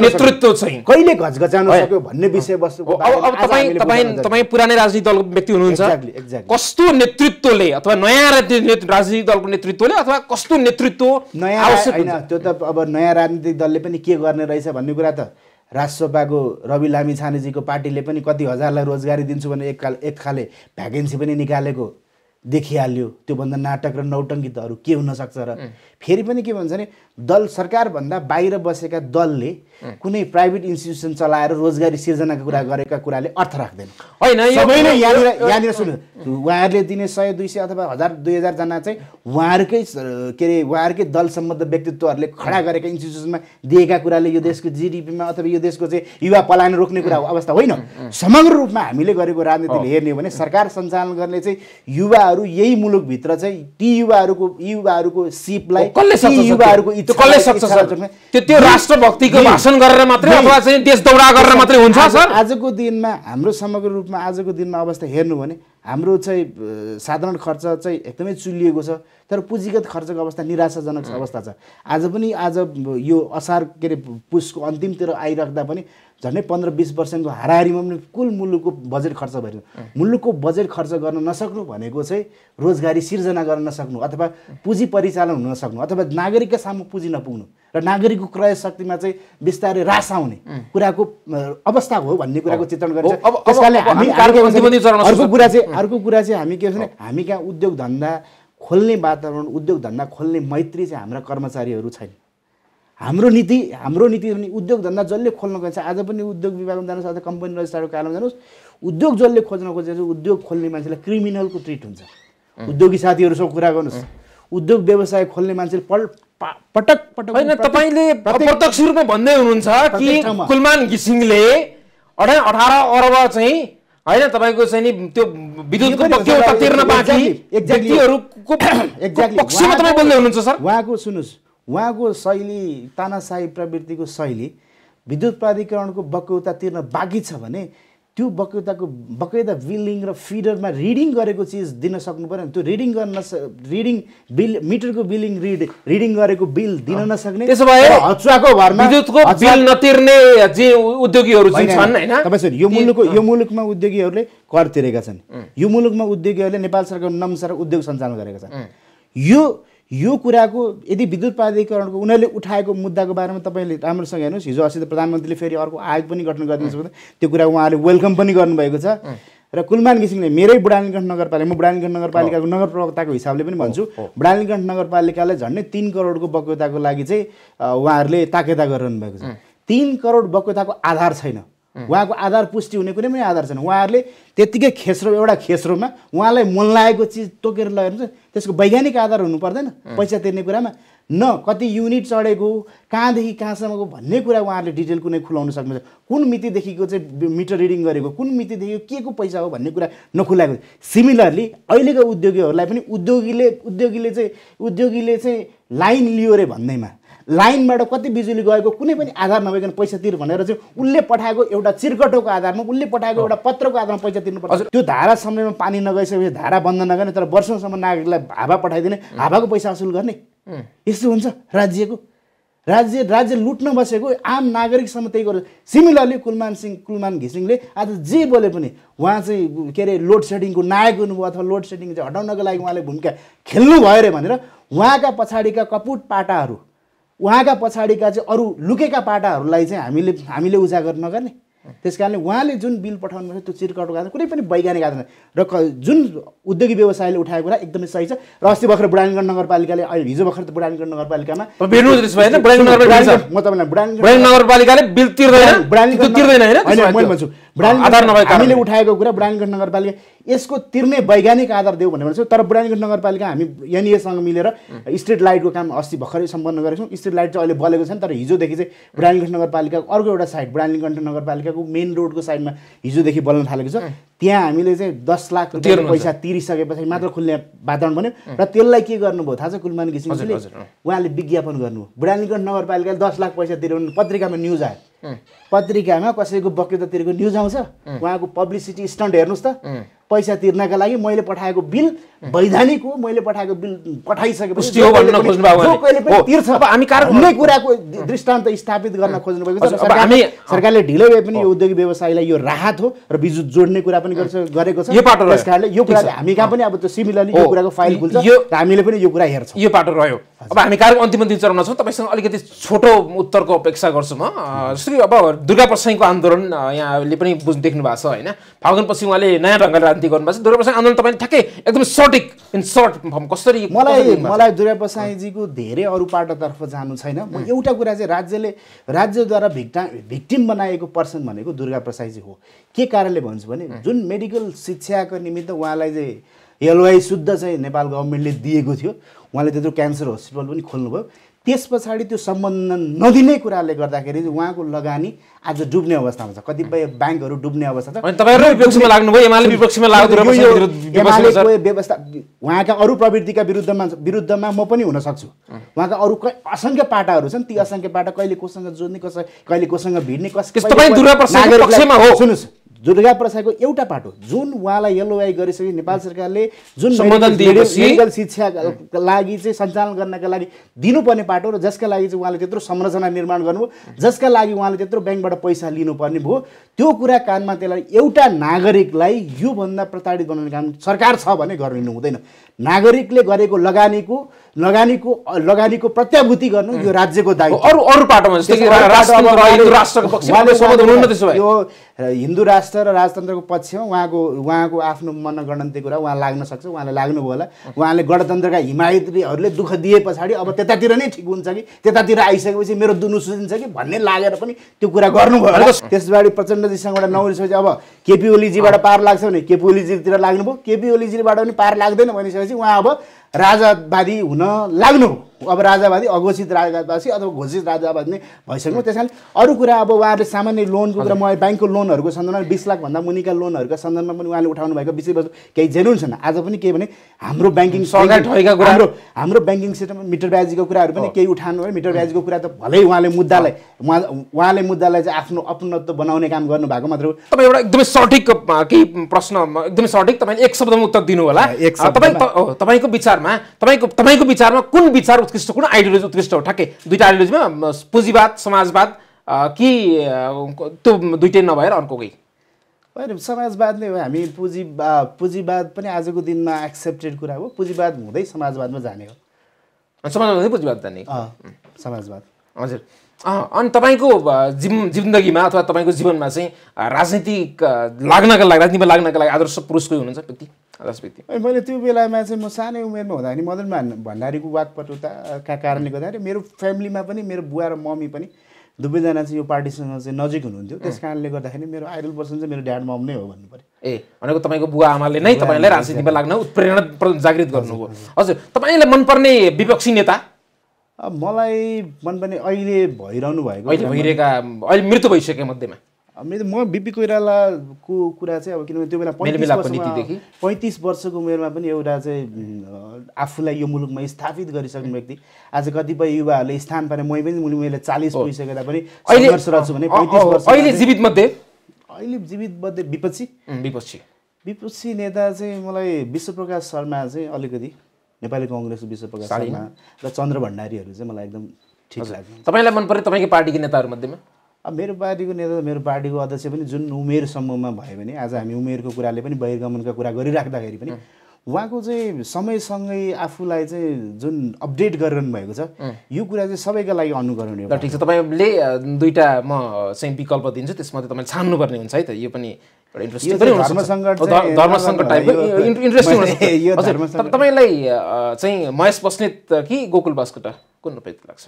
नेतृत्व चाहिँ कहिले घचघचाउन सक्यो भन्ने विषयवस्तुको अब तपाईँ पुरानै राजनीतिक दलको व्यक्ति हुनुहुन्छ कस्तो नेतृत्वले अथवा नयाँ राजनीतिक दलको नेतृत्वले अथवा कस्तो नेतृत्व नयाँ होइन त्यो त अब नयाँ राजनीतिक दलले पनि के गर्ने रहेछ भन्ने कुरा त राजसभाको रवि लामी छानेजीको पार्टीले पनि कति हजारलाई रोजगारी दिन्छु भने एक खाल एक खाले भ्याकेन्सी पनि निकालेको देखिहाल्यो त्योभन्दा नाटक र नौटङ्की के हुनसक्छ र फेरि पनि के भन्छ भने दल सरकारभन्दा बाहिर बसेका दलले कुनै प्राइभेट इन्स्टिट्युसन चलाएर रोजगारी सिर्जनाको कुरा गरेका कुराले अर्थ राख्दैन होइन यहाँनिर यहाँनिर सुन्नु उहाँहरूले दिने सय दुई सय अथवा हजार दुई हजारजना चाहिँ उहाँहरूकै के अरे उहाँहरूकै दल सम्बद्ध व्यक्तित्वहरूले खडा गरेका इन्स्टिट्युसनमा दिएका कुराले यो देशको जिडिपीमा अथवा यो देशको चाहिँ युवा पलायन रोक्ने कुरा अवस्था होइन समग्र रूपमा हामीले गरेको राजनीतिले हेर्ने हो भने सरकार सञ्चालन गर्ने चाहिँ युवा युवाहरू यही मुलुकभित्र चाहिँ ती युवाहरूको युवाहरूको सिपलाई कसले युवाहरूको कसले सक्छ त्यो त्यो राष्ट्रभक्तिको भाषण गरेर मात्रै अथवा चाहिँ देश दौडा गरेर मात्रै हुन्छ सर आजको दिनमा हाम्रो समग्र रूपमा आजको दिनमा अवस्था हेर्नु भने हाम्रो चाहिँ साधारण खर्च चाहिँ एकदमै चुलिएको छ तर पुँजीगत खर्चको अवस्था निराशाजनक अवस्था छ आज पनि आज यो असार के अरे पुसको अन्तिमतिर आइराख्दा पनि झन्डै पन्ध्र बिस पर्सेन्टको हाराहारीमा पनि कुल मुलुकको बजेट खर्च भइरहेको मुलुकको बजेट खर्च गर्न नसक्नु भनेको चाहिँ रोजगारी सिर्जना गर्न नसक्नु अथवा पुँजी परिचालन हुन नसक्नु अथवा नागरिकका सामु पुँजी नपुग्नु र नागरिकको क्रय शक्तिमा चाहिँ बिस्तारै रास आउने कुराको अवस्था हो भन्ने कुराको चित्रण गर्छ अर्को कुरा चाहिँ अर्को कुरा चाहिँ हामी के भने हामी कहाँ उद्योग धन्दा खोल्ने वातावरण उद्योग धन्दा खोल्ने मैत्री चाहिँ हाम्रा कर्मचारीहरू छैन हाम्रो नीति हाम्रो नीति भने उद्योग धन्दा जसले खोल्न खोज्छ आज पनि उद्योग विभागमा जानुहोस् अथवा कम्पनी रजिस्ट्रारको कार्यालयमा जानुहोस् उद्योग जसले खोज्न खोजेछ उद्योग खोल्ने मान्छेलाई क्रिमिनलको ट्रिट हुन्छ उद्योगी साथीहरूसँग कुरा गर्नुहोस् उद्योग व्यवसाय खोल्ने मान्छेले पल पटक पटक होइन तपाईँले प्रत्यक्ष रूपमा भन्दै हुनुहुन्छ कि कुलमान घिसिङले अढाई अठार अर्ब चाहिँ होइन तपाईँको चाहिँ नि त्यो विद्युतको तिर्न बाँकी एक्ज्याक्टलीहरूको एक्ज्याक्टली तपाईँ बोल्दै हुनुहुन्छ सर उहाँको सुन्नुहोस् उहाँको शैली तानासाई प्रवृत्तिको शैली विद्युत प्राधिकरणको बक्यौता तिर्न बाँकी छ भने त्यो बकैदाको बकैदा बिलिङ र फिडरमा रिडिङ गरेको चिज दिन सक्नु पऱ्यो त्यो रिडिङ गर्न रिडिङ बिल मिटरको बिलिङ रिड रिडिङ गरेको बिल दिन नसक्ने त्यसो भए हचुवाको भरमा विद्युतको बिल नतिर्ने जे उद्योगीहरू छन् होइन तपाईँ यो मुलुकको यो मुलुकमा उद्योगीहरूले कर तिरेका छन् यो मुलुकमा उद्योगीहरूले नेपाल सरकार नमसार उद्योग सञ्चालन गरेका छन् यो यो कुराको यदि विद्युत प्राधिकरणको उनीहरूले उठाएको मुद्दाको बारेमा तपाईँले राम्रोसँग हेर्नुहोस् हिजो अस्ति त प्रधानमन्त्रीले फेरि अर्को आयोग पनि गठन गरिदिनु सक्छ त्यो कुरा उहाँले वेलकम पनि गर्नुभएको छ र कुलमान घिसिङले मेरै बुढालीगढ नगरपालिका म बुढालीगढ नगरपालिकाको नगर प्रवक्ताको हिसाबले पनि भन्छु बुढालीगढ नगरपालिकालाई झन्डै तिन करोडको बक्यताको लागि चाहिँ उहाँहरूले ताकेता गरिरहनु भएको छ तिन करोड बक्यताको आधार छैन उहाँको आधार पुष्टि हुने कुनै पनि आधार छैन उहाँहरूले त्यत्तिकै खेस्रो एउटा खेस्रोमा उहाँलाई मन लागेको चिज तोकेर लगाएर त्यसको वैज्ञानिक आधार हुनु पर्दैन पैसा तिर्ने कुरामा न कति युनिट चढेको कहाँदेखि कहाँसम्मको भन्ने कुरा उहाँहरूले डिटेल कुनै खुलाउन सक्नुहुन्छ कुन मितिदेखिको चाहिँ मिटर रिडिङ गरेको कुन मितिदेखि के को पैसा हो भन्ने कुरा नखुलाएको सिमिलरली अहिलेको उद्योगीहरूलाई पनि उद्योगीले उद्योगीले चाहिँ उद्योगीले चाहिँ लाइन लियो अरे भन्दैमा लाइनबाट कति बिजुली गएको कुनै पनि आधार नभइकन पैसा तिर भनेर चाहिँ उसले पठाएको एउटा चिरकटोको आधारमा उसले पठाएको एउटा पत्रको आधारमा पैसा तिर्नु पर्छ त्यो धारा समयमा पानी नगइसकेपछि धारा बन्द नगर्ने तर वर्षौँसम्म नागरिकलाई हावा पठाइदिने हावाको पैसा असुल गर्ने यस्तो हुन्छ राज्यको राज्य राज्य लुट्न बसेको आम नागरिकसम्म त्यही गर्छ सिमिलरली कुलमान सिंह कुलमान घिसिङले आज जे बोले पनि उहाँ चाहिँ के अरे लोड सेडिङको नायक हुनुभयो अथवा लोड सेडिङ चाहिँ हटाउनको लागि उहाँले भूमिका खेल्नु भयो अरे भनेर उहाँका पछाडिका कपुट पाटाहरू उहाँका पछाडिका चाहिँ अरू लुकेका पाटाहरूलाई चाहिँ हामीले हामीले उजागर नगर्ने त्यस कारणले उहाँले जुन बिल छ त्यो चिरकटको आधार कुनै पनि वैज्ञानिक आधार र जुन उद्योगी व्यवसायले उठाएको कुरा एकदमै सही छ र अस्ति भर्खर बुढानीगढ नगरपालिकाले अहिले हिजो भर्खर त बुढानीगढ नगरपालिकामा म तपाईँलाई बुढानीगढ नगरपालिकाले बिल तिर्दैन मैले भन्छु हामीले उठाएको कुरा बुढानीगढ नगरपालिका यसको तिर्ने वैज्ञानिक आधार देऊ भनेर चाहिँ तर बुढानीगढ नगरपालिका हामी एनइएसँग मिलेर स्ट्रिट लाइटको काम अस्ति भर्खरै सम्पन्न गरेको छौँ स्ट्रिट लाइट चाहिँ अहिले बलेको छैन तर हिजोदेखि चाहिँ बुढानीगढ नगरपालिकाको अर्को एउटा साइड बुढानीगढ नगरपालिकाको मेन रोडको साइडमा हिजोदेखि बल्न थालेको छ त्यहाँ हामीले चाहिँ दस लाख रुपियाँ पैसा तिरिसके पछाडि मात्र खुल्ने वातावरण बन्यो र त्यसलाई के गर्नुभयो थाहा छ कुलमान घिसिङले उहाँले विज्ञापन गर्नुभयो बुढानीगढ नगरपालिकाले दस लाख पैसा तिर्यो पत्रिकामा न्युज आयो पत्रिकामा कसैको वक्तृतातिरको न्युज आउँछ उहाँको पब्लिसिटी स्टन्ट हेर्नुहोस् त पैसा तिर्नका लागि मैले पठाएको बिल वैधानिक हो मैले पठाएको बिल पठाइसकेपछि हामी कुनै कुराको दृष्टान्त स्थापित गर्न खोज्नु भएको सरकारले ढिलो भए पनि यो उद्योग व्यवसायलाई यो राहत हो र बिजुत जोड्ने कुरा पनि गरेको छ पाटो कारणले यो कुरा हामी कहाँ पनि अब त्यो सिमिलरली यो कुराको फाइल खुल्छ हामीले पनि यो कुरा हेर्छौँ यो पाटो रह्यो अब हामी कार्यको अन्तिम अन्तिम चरणमा छौँ तपाईँसँग अलिकति छोटो उत्तरको अपेक्षा गर्छु म जसरी अब दुर्गा प्रसाईको आन्दोलन यहाँले पनि बुझ्नु देख्नु भएको छ होइन फागुनपछि उहाँले नयाँ ढङ्गले राजनीति गर्नुभएको छ दुर्गा प्रसाई आन्दोलन तपाईँले ठ्याक्कै एकदम सर्ट रोबोटिक इन सर्ट कसरी मलाई मलाई दुर्गाप्रसाईजीको धेरै अरू पाटोतर्फ जानु छैन म एउटा कुरा चाहिँ राज्यले राज्यद्वारा भिक्टा भिक्टिम बनाएको पर्सन भनेको दुर्गाप्रसाईजी हो के कारणले भन्छु भने जुन मेडिकल शिक्षाको निमित्त उहाँलाई चाहिँ एलवाई शुद्ध चाहिँ नेपाल गभर्मेन्टले दिएको थियो उहाँले त्यत्रो क्यान्सर हस्पिटल पनि खोल्नुभयो त्यस पछाडि त्यो सम्बन्ध नदिने कुराले गर्दाखेरि उहाँको लगानी आज डुब्ने अवस्थामा छ कतिपय ब्याङ्कहरू डुब्ने अवस्था छ उहाँका अरू प्रवृत्तिका विरुद्धमा विरुद्धमा म पनि हुनसक्छु उहाँका अरू असङ्ख्य पाटाहरू छन् ती असङ्ख्य पाटा कहिले कोसँग जोड्ने कसै कहिले कोसँग भिड्ने कस सुन्नुहोस् दुर्गा प्रसादको एउटा पाटो जुन उहाँलाई एलओआई गरिसके नेपाल सरकारले जुन मेडिकल शिक्षाका लागि चाहिँ सञ्चालन गर्नका लागि दिनुपर्ने पाटो र जसका लागि चाहिँ उहाँले त्यत्रो संरचना निर्माण गर्नुभयो जसका लागि उहाँले त्यत्रो ब्याङ्कबाट पैसा लिनुपर्ने भयो त्यो कुरा कानमा त्यसलाई एउटा नागरिकलाई योभन्दा प्रताडित बनाउने काम सरकार छ भने गरिनु हुँदैन नागरिकले गरेको लगानीको लगानीको लगानीको प्रत्याभूति गर्नु यो राज्यको दायित्व अरू अरू पाटोमा यो हिन्दू राष्ट्र र राजतन्त्रको पक्षमा उहाँको उहाँको आफ्नो मनगणन्ती कुरा उहाँ लाग्न सक्छ उहाँले लाग्नुभयो होला उहाँले गणतन्त्रका हिमायतहरूले दुःख दिए पछाडि अब त्यतातिर नै ठिक हुन्छ कि त्यतातिर आइसकेपछि मेरो दुनु सुझिन्छ कि भन्ने लागेर पनि त्यो कुरा गर्नुभयो त्यस पछाडि प्रचण्डजीसँग एउटा अब केपी ओलीजीबाट पार लाग्छ भने केपी ओलीजीतिर लाग्नुभयो केपी ओलीजीबाट पनि पार लाग्दैन भनिसकेपछि उहाँ अब राजावादी हुन लाग्नु अब राजावादी अघोषित राजावासी अथवा घोषित राजावादी नै भइसक्यो hmm. त्यस कारण अरू कुरा अब उहाँहरूले सामान्य लोनको कुरा म ब्याङ्कको लोनहरूको सन्दर्भमा बिस लाखभन्दा मुनिका लोनहरूका सन्दर्भमा पनि उहाँले उठाउनु भएको विषयवस्तु केही जेनुन छन् आज पनि के भने हाम्रो ब्याङ्किङ hmm. हाम्रो हाम्रो ब्याङ्किङ सिस्टममा मिटर ब्याजीको कुराहरू पनि oh. केही उठाउनु भयो मिटर hmm. ब्याजीको कुरा त भलै उहाँले मुद्दालाई oh. उहाँले मुद्दालाई चाहिँ आफ्नो अपनत्व बनाउने काम गर्नु भएको मात्र हो तपाईँ एउटा एकदमै सठिक केही प्रश्न एकदमै सठिक तपाईँले एक शब्दमा उत्तर दिनु होला तपाईँ तपाईँको विचारमा तपाईँको तपाईँको विचारमा कुन विचार उत्कृष्ट कुन आइडियोलोजी उत्कृष्ट हो ठ्याक्कै दुईवटा आइडियोलोजीमा पुँजीवाद समाजवाद कि त्यो दुइटै नभएर अर्को कोही होइन समाजवादले हो हामी पुँजी पुँजीवाद पनि आजको दिनमा एक्सेप्टेड कुरा हो पुँजीवाद हुँदै समाजवादमा जाने हो समाजवाद पुँजीवाद जाने समाजवाद हजुर अनि तपाईँको जिम जिन्दगीमा अथवा तपाईँको जीवनमा चाहिँ राजनीतिक लाग्नका लागि राजनीतिमा लाग्नका लागि आदर्श पुरुष कोही हुनुहुन्छ व्यक्ति रसभित्री मैले त्यो बेलामा चाहिँ म सानै उमेरमा हुँदाखेरि मदन भण्डारीको वाकपटुताका कारणले गर्दाखेरि मेरो फ्यामिलीमा पनि मेरो बुवा र मम्मी पनि दुवैजना चाहिँ यो पार्टीसँग चाहिँ नजिक हुनुहुन्थ्यो त्यस कारणले गर्दाखेरि मेरो आइडल पर्सन चाहिँ मेरो ड्याड मम नै हो भन्नु पऱ्यो ए भनेको तपाईँको बुवा आमाले नै तपाईँलाई राजनीतिमा लाग्न उत्प्रेरणा जागृत गर्नुभयो हजुर तपाईँलाई मनपर्ने विपक्षी नेता मलाई मनपर्ने अहिले भइरहनु भएको अहिले भइरहेका अहिले मृत्यु भइसके मध्येमा मेरो म बिपी कोइरालाको कुरा चाहिँ अब किनभने त्यो बेला पैँतिस वर्षको उमेरमा पनि एउटा चाहिँ आफूलाई यो मुलुकमा स्थापित गरिसक्ने व्यक्ति आज कतिपय युवाहरूले स्थान पाएर मै पनि मैले चालिस पुगिसकेर पनि भने अहिले जीवित मध्ये अहिले जीवित मध्ये विपक्षी विपक्षी विपक्षी नेता चाहिँ मलाई विश्वप्रकाश शर्मा चाहिँ अलिकति नेपाली कङ्ग्रेसको विश्वप्रकाश शर्मा र चन्द्र भण्डारीहरू चाहिँ मलाई एकदम ठिक लाग्यो तपाईँलाई मन पऱ्यो तपाईँको पार्टीको नेताहरू मध्येमा अब मेरो पार्टीको नेता मेरो पार्टीको अध्यक्ष पनि जुन उमेर समूहमा भयो भने आज हामी उमेरको कुराले पनि बहिर्गमनका कुरा गरिराख्दाखेरि पनि उहाँको चाहिँ समयसँगै आफूलाई चाहिँ जुन अपडेट गरिरहनु भएको छ यो कुरा चाहिँ सबैका लागि अनुकरणीय ल ठिक छ तपाईँले दुईवटा म चाहिँ विकल्प दिन्छु त्यसमध्ये तपाईँले छान्नुपर्ने हुन्छ है त यो पनि तपाईँलाई चाहिँ महेश बस्नेत कि गोकुल बास्कोटा कुन रूपले लाग्छ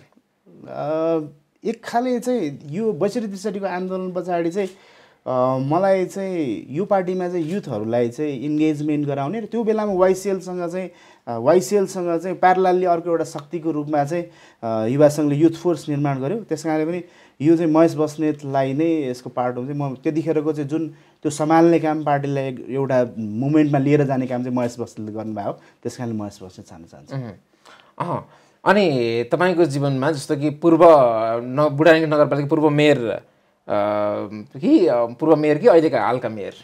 एक खाले चाहिँ यो बैसठी त्रिसठीको आन्दोलन पछाडि चाहिँ मलाई चाहिँ यो पार्टीमा चाहिँ युथहरूलाई चाहिँ इन्गेजमेन्ट गराउने र त्यो बेलामा वाइसिएलसँग चाहिँ वाइसिएलसँग चाहिँ प्यारलालले अर्को एउटा शक्तिको रूपमा चाहिँ युवा सङ्घले युथ फोर्स निर्माण गर्यो त्यस कारणले पनि यो चाहिँ महेश बस्नेतलाई नै यसको पार्ट हुन्छ म त्यतिखेरको चाहिँ जुन त्यो सम्हाल्ने काम पार्टीलाई एउटा मुभमेन्टमा लिएर जाने काम चाहिँ महेश बस्नेतले गर्नुभयो त्यस कारणले महेश बस्नेत जान चाहन्छु अँ अनि तपाईँको जीवनमा जस्तो कि पूर्व न बुढानी नगरपालिका पूर्व मेयर कि पूर्व मेयर कि अहिलेका हालका मेयर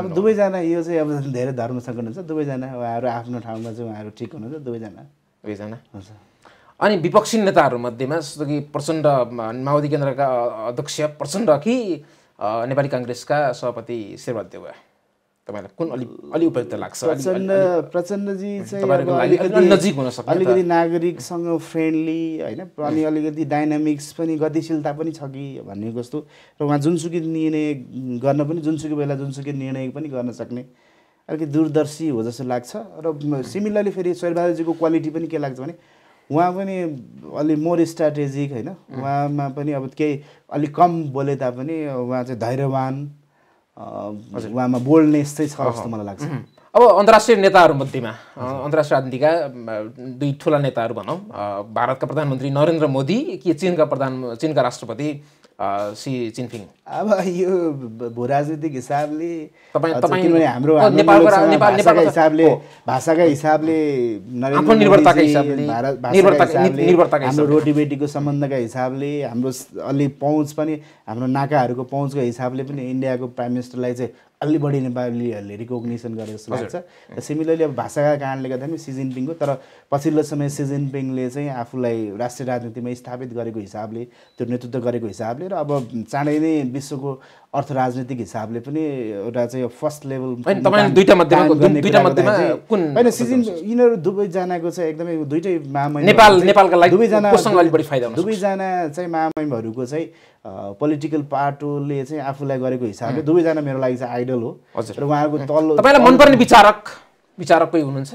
अब दुवैजना यो चाहिँ अब धेरै धर्म हुन्छ दुवैजना उहाँहरू आफ्नो ठाउँमा चाहिँ उहाँहरू ठिक हुनुहुन्छ दुवैजना दुवैजना हुन्छ अनि विपक्षी नेताहरूमध्येमा जस्तो कि प्रचण्ड माओवादी केन्द्रका अध्यक्ष प्रचण्ड कि नेपाली काङ्ग्रेसका सभापति शेरबहादेव तपाईँलाई कुन अलि अलि उपयुक्त लाग्छ प्रचण्ड प्रचण्डजी चाहिँ अलिकति नजिक हुन सक्छ अलिकति नागरिकसँग फ्रेन्डली होइन अनि अलिकति डाइनामिक्स पनि गतिशीलता पनि छ कि भन्ने जस्तो र उहाँ जुनसुकै निर्णय गर्न पनि जुनसुकै बेला जुनसुकै निर्णय पनि गर्न सक्ने अलिकति दूरदर्शी हो जस्तो लाग्छ र सिमिलरली फेरि शैरबहादुरजीको क्वालिटी पनि के लाग्छ भने उहाँ पनि अलि मोर स्ट्राटेजिक होइन उहाँमा पनि अब केही अलिक कम बोले तापनि उहाँ चाहिँ धैर्यवान उहाँमा बोल्डनेस चाहिँ छ जस्तो मलाई लाग्छ अब अन्तर्राष्ट्रिय नेताहरूमध्येमा अन्तर्राष्ट्रिय राजनीतिका दुई ठुला नेताहरू भनौँ भारतका प्रधानमन्त्री नरेन्द्र मोदी कि चिनका प्रधान चिनका राष्ट्रपति सी चिनफिङ अब यो भू राजनीतिक हिसाबले किनभने हाम्रो हिसाबले भाषाका हिसाबले हाम्रो रोटीबेटीको सम्बन्धका हिसाबले हाम्रो अलि पहुँच पनि हाम्रो नाकाहरूको पहुँचको हिसाबले पनि इन्डियाको प्राइम मिनिस्टरलाई चाहिँ अलि बढी नेपालीहरूले रिकग्नेसन गरे जस्तो लाग्छ र सिमिलरली अब भाषाका कारणले गर्दा पनि सी जिनपिङको तर पछिल्लो समय सी जिनपिङले चाहिँ आफूलाई राष्ट्रिय राजनीतिमा स्थापित गरेको हिसाबले त्यो नेतृत्व गरेको हिसाबले र अब चाँडै नै विश्वको अर्थ राजनीतिक हिसाबले पनि एउटा चाहिँ फर्स्ट लेभल होइन सिजन यिनीहरू दुवैजनाको चाहिँ एकदमै दुइटै मामैजना दुवैजना चाहिँ महामहिमहरूको चाहिँ पोलिटिकल पार्टोले चाहिँ आफूलाई गरेको हिसाबले दुवैजना मेरो लागि चाहिँ आइडल हो र उहाँहरूको तल्लो तपाईँलाई मनपर्ने विचारक विचारक कोही हुनुहुन्छ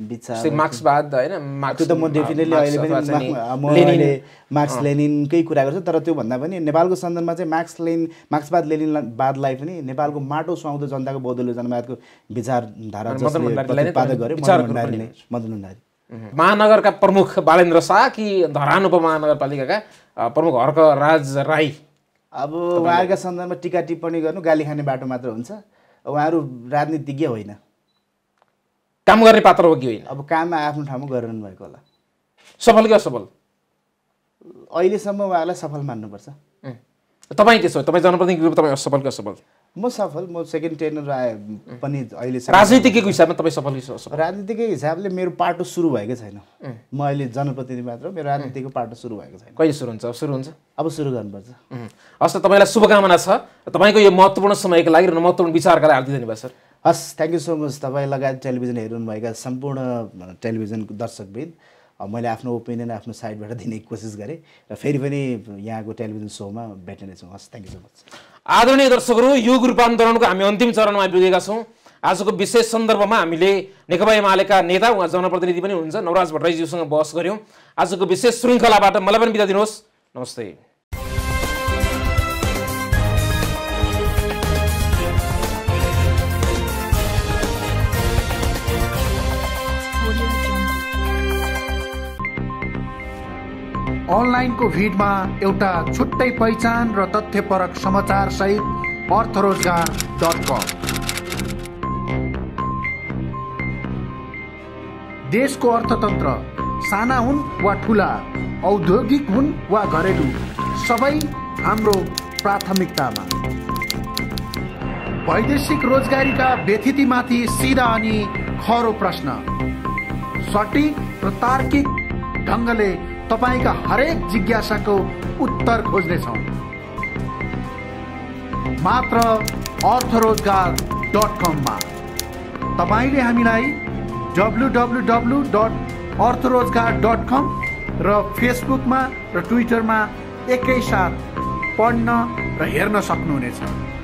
मार्क्सवाद मार्क्स त म डेफिनेटली अहिले पनि मार्क्स लेनिनकै कुरा गर्छु तर त्योभन्दा पनि नेपालको सन्दर्भमा चाहिँ मार्क्स लेन मार्क्सवाद लेनिनवादलाई पनि नेपालको माटो सुहाउँदो जनताको बौद्धलो जनवादको विचारधारा भण्डारी महानगरका प्रमुख बालेन्द्र शाह कि धरान उपमहानगरपालिकाका प्रमुख हर्क राज राई अब उहाँहरूका सन्दर्भमा टिका टिप्पणी गर्नु गाली खाने बाटो मात्र हुन्छ उहाँहरू राजनीतिज्ञ होइन काम गर्ने पात्र हो कि होइन अब काम आफ्नो ठाउँमा गरिरहनु भएको होला सफल कि असफल अहिलेसम्म उहाँलाई सफल मान्नुपर्छ तपाईँ त्यसो तपाईँ जनप्रतिनिधि रूपमा तपाईँ असफल कि असफल म सफल म सेकेन्ड टेनर आए पनि अहिले राजनीतिकको हिसाबमा तपाईँ सफल राजनीतिकै हिसाबले मेरो पाटो सुरु भएको छैन म अहिले जनप्रतिनिधि मात्र मेरो राजनीतिको पाटो सुरु भएको छैन कहिले सुरु हुन्छ सुरु हुन्छ अब सुरु गर्नुपर्छ हस् त तपाईँलाई शुभकामना छ तपाईँको यो महत्त्वपूर्ण समयको लागि र महत्त्वपूर्ण विचारका लागि हालिदिनु धन्यवाद सर हस् थ्याङ्क यू सो मच तपाईँ लगायत टेलिभिजन हेर्नुभएका सम्पूर्ण टेलिभिजन दर्शकविद मैले आफ्नो ओपिनियन आफ्नो साइडबाट दिने कोसिस गरेँ र फेरि पनि यहाँको टेलिभिजन सोमा भेट्नेछौँ हस् थ्याङ्क यू सो मच आदरणीय दर्शकहरू युग रूपान्तरणको हामी अन्तिम चरणमा आइपुगेका छौँ आजको विशेष सन्दर्भमा हामीले नेकपा एमालेका नेता उहाँ जनप्रतिनिधि पनि हुनुहुन्छ नवराज भट्टराईज्यूसँग बहस गऱ्यौँ आजको विशेष श्रृङ्खलाबाट मलाई पनि बिदा दिनुहोस् नमस्ते अनलाइनको भिडमा एउटा छुट्टै पहिचान र तथ्यपरक समाचार सहित अर्थरोजगार डट कम देशको अर्थतन्त्र साना हुन् वा ठुला औद्योगिक हुन् वा घरेलु सबै हाम्रो प्राथमिकतामा वैदेशिक रोजगारीका व्यथितिमाथि सिधा अनि खरो प्रश्न सटिक र तार्किक ढङ्गले तपाईँका हरेक जिज्ञासाको उत्तर खोज्नेछौँ मात्र अर्थरोजगार डट कममा तपाईँले हामीलाई डब्लु डब्लु डब्लु डट अर्थरोजगार डट कम र फेसबुकमा र ट्विटरमा एकैसाथ पढ्न र हेर्न सक्नुहुनेछ